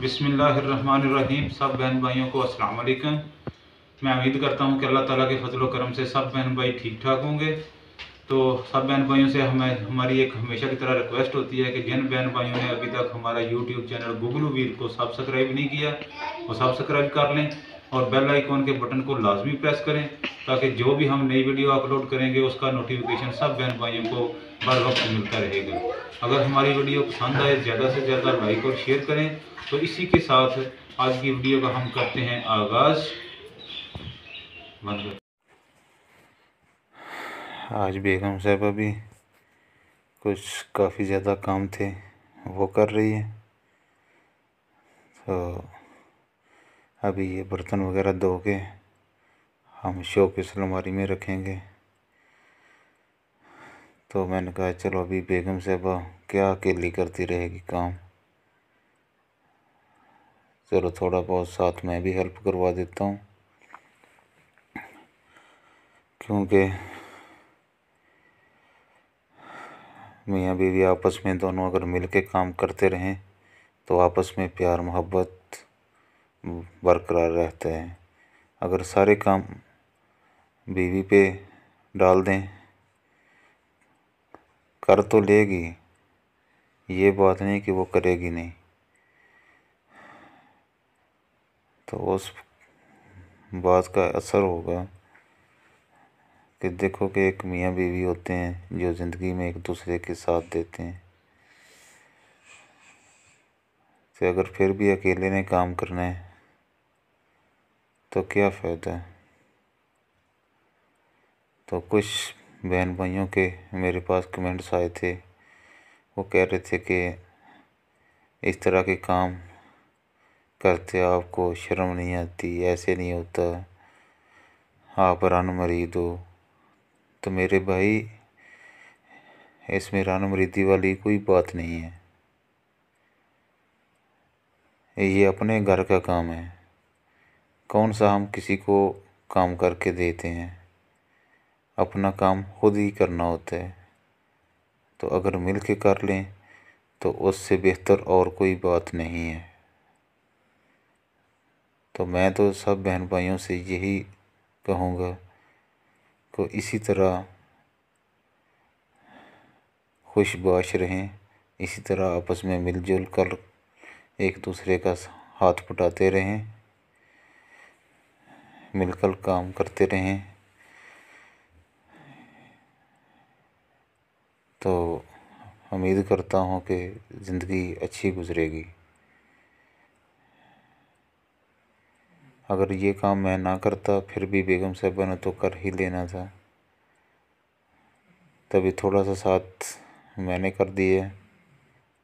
बिसमीम सब बहन भाइयों को अस्सलाम वालेकुम मैं उम्मीद करता हूँ कि अल्लाह ताला के फजल करम से सब बहन भाई ठीक ठाक होंगे तो सब बहन भाइयों से हमें हमारी एक हमेशा की तरह रिक्वेस्ट होती है कि जिन बहन भाइयों ने अभी तक हमारा यूट्यूब चैनल गूगल वीर को सब्सक्राइब नहीं किया वो सब्सक्राइब कर लें और बेल आइकॉन के बटन को लाजमी प्रेस करें ताकि जो भी हम नई वीडियो अपलोड करेंगे उसका नोटिफिकेशन सब बहन भाइयों को बर वक्त मिलता रहेगा अगर हमारी वीडियो पसंद आए ज़्यादा से ज़्यादा लाइक और शेयर करें तो इसी के साथ आज की वीडियो का हम करते हैं आगाज़ आज बेगम साहबा भी कुछ काफ़ी ज़्यादा काम थे वो कर रही है तो अभी ये बर्तन वगैरह धो के हम के सलमारी में रखेंगे तो मैंने कहा चलो अभी बेगम साहबा क्या अकेली करती रहेगी काम चलो थोड़ा बहुत साथ मैं भी हेल्प करवा देता हूँ क्योंकि मियाँ बीवी आपस में दोनों अगर मिल के काम करते रहें तो आपस में प्यार मोहब्बत बरकरार रहता है अगर सारे काम बीवी पे डाल दें कर तो लेगी ये बात नहीं कि वो करेगी नहीं तो उस बात का असर होगा कि देखो कि एक मियाँ बीवी होते हैं जो ज़िंदगी में एक दूसरे के साथ देते हैं तो अगर फिर भी अकेले ने काम करना है तो क्या फ़ायदा तो कुछ बहन भाइयों के मेरे पास कमेंट्स आए थे वो कह रहे थे कि इस तरह के काम करते आपको शर्म नहीं आती ऐसे नहीं होता आप रन मरीद हो तो मेरे भाई इसमें रन मरीदी वाली कोई बात नहीं है ये अपने घर का काम है कौन सा हम किसी को काम करके देते हैं अपना काम खुद ही करना होता है तो अगर मिल के कर लें तो उससे बेहतर और कोई बात नहीं है तो मैं तो सब बहन भाइयों से यही कहूँगा को इसी तरह खुशबाश रहें इसी तरह आपस में मिलजुल कर एक दूसरे का हाथ पटाते रहें मिलकर काम करते रहें तो उम्मीद करता हूँ कि ज़िंदगी अच्छी गुजरेगी अगर ये काम मैं ना करता फिर भी बेगम साहबा ने तो कर ही लेना था तभी थोड़ा सा साथ मैंने कर दिया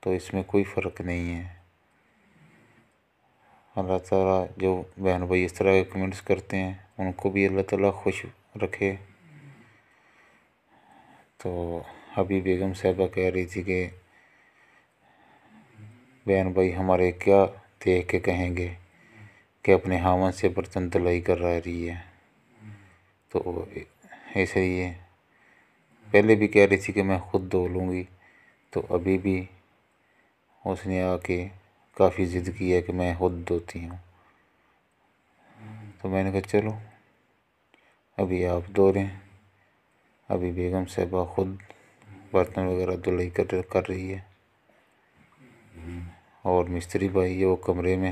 तो इसमें कोई फ़र्क नहीं है अल्लाह ताला जो बहन भाई इस तरह के कमेंट्स करते हैं उनको भी अल्लाह ताला खुश रखे तो अभी बेगम साहबा कह रही थी कि बहन भाई हमारे क्या देख के कहेंगे कि अपने हावन से बर्तन तलाई कर रही है तो ऐसे ही है पहले भी कह रही थी कि मैं खुद धो लूँगी तो अभी भी उसने आके काफ़ी ज़िद की है कि मैं खुद धोती हूँ तो मैंने कहा चलो अभी आप धो रहे हैं अभी बेगम साहबा ख़ुद बर्तन वगैरह धुलाई कर कर रही है और मिस्त्री भाई ये वो कमरे में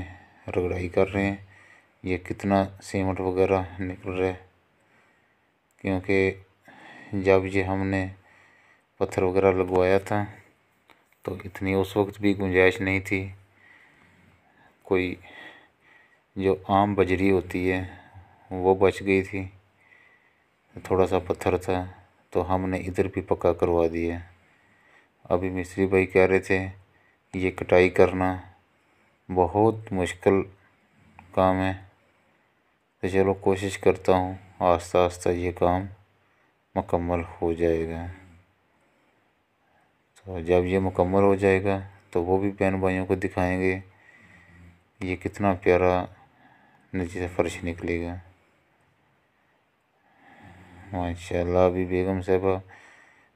रगड़ाई कर रहे हैं ये कितना सीमेंट वगैरह निकल रहा है क्योंकि जब ये हमने पत्थर वगैरह लगवाया था तो इतनी उस वक्त भी गुंजाइश नहीं थी कोई जो आम बजरी होती है वो बच गई थी थोड़ा सा पत्थर था तो हमने इधर भी पक्का करवा दिया अभी मिस्त्री भाई कह रहे थे ये कटाई करना बहुत मुश्किल काम है तो चलो कोशिश करता हूँ आस्ता आस्ता ये काम मुकम्मल हो जाएगा तो जब ये मुकम्मल हो जाएगा तो वो भी बहन भाइयों को दिखाएंगे ये कितना प्यारा नीचे से फर्श निकलेगा माशाल्लाह अभी बेगम साहबा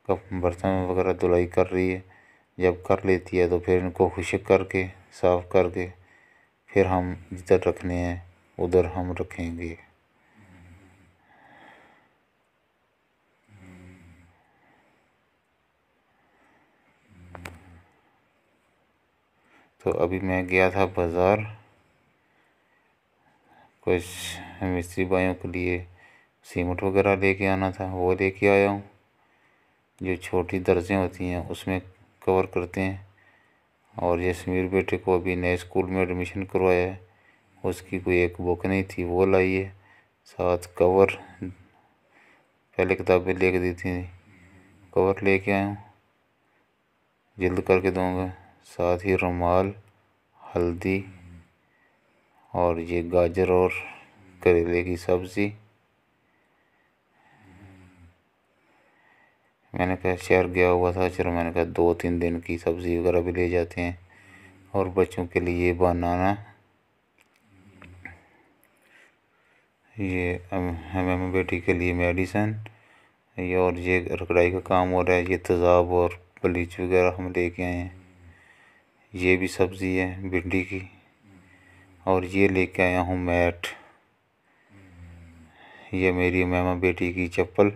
का बर्तन वगैरह धुलाई कर रही है जब कर लेती है तो फिर इनको खुशक करके साफ़ करके फिर हम जिधर रखने हैं उधर हम रखेंगे तो अभी मैं गया था बाज़ार कुछ मिस्त्री भाइयों के लिए सीमेंट वगैरह लेके आना था वो लेके आया हूँ जो छोटी दर्जें होती हैं उसमें कवर करते हैं और ये समीर बेटे को अभी नए स्कूल में एडमिशन करवाया है उसकी कोई एक बुक नहीं थी वो लाई है साथ कवर पहले किताबें लेके दी थी कवर लेके आया हूँ जल्द करके दूँगा साथ ही रुमाल हल्दी और ये गाजर और करेले की सब्ज़ी मैंने कहा शहर गया हुआ था चलो मैंने कहा दो तीन दिन की सब्ज़ी वगैरह भी ले जाते हैं और बच्चों के लिए बनाना ये हमें बेटी के लिए मेडिसन ये और ये रखड़ाई का काम हो रहा है ये तेज़ाब और ब्लीच वगैरह हम लेके आए हैं ये भी सब्ज़ी है भिंडी की और ये लेके आया हूँ मैट ये मेरी मेमा बेटी की चप्पल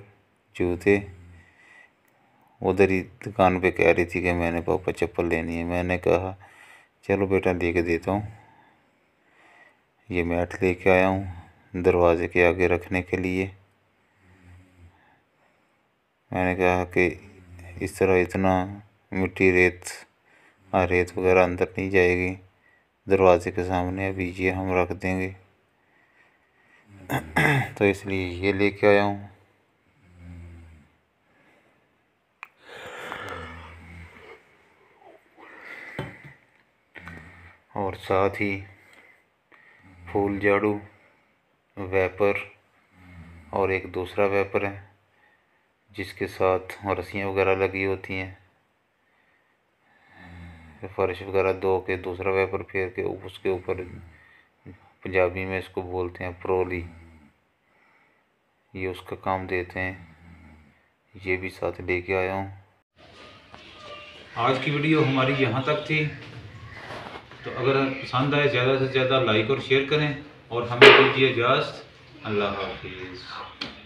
जूते उधर ही दुकान पे कह रही थी कि मैंने पापा चप्पल लेनी है मैंने कहा चलो बेटा ले के देता हूँ ये मैट लेके आया हूँ दरवाज़े के आगे रखने के लिए मैंने कहा कि इस तरह इतना मिट्टी रेत रेत वगैरह अंदर नहीं जाएगी दरवाजे के सामने अभी ये हम रख देंगे तो इसलिए ये लेके आया हूँ और साथ ही फूल झाड़ू वेपर और एक दूसरा वेपर है जिसके साथ रस्सियाँ वगैरह लगी होती हैं फर्श वगैरह धो के दूसरा वेपर फेर के उसके ऊपर पंजाबी में इसको बोलते हैं प्रोली ये उसका काम देते हैं ये भी साथ लेके आया हूँ आज की वीडियो हमारी यहाँ तक थी तो अगर पसंद आए ज़्यादा से ज़्यादा लाइक और शेयर करें और हमें दीजिए इजाज़त अल्लाह हाफिज़